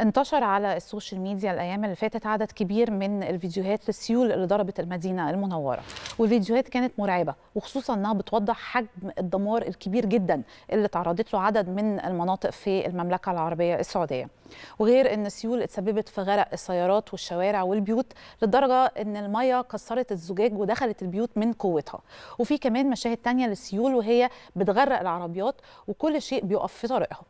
انتشر على السوشيال ميديا الايام اللي فاتت عدد كبير من الفيديوهات للسيول اللي ضربت المدينه المنوره والفيديوهات كانت مرعبه وخصوصا انها بتوضح حجم الدمار الكبير جدا اللي تعرضت له عدد من المناطق في المملكه العربيه السعوديه وغير ان السيول اتسببت في غرق السيارات والشوارع والبيوت لدرجه ان الميه كسرت الزجاج ودخلت البيوت من قوتها وفي كمان مشاهد تانية للسيول وهي بتغرق العربيات وكل شيء بيقف في طريقها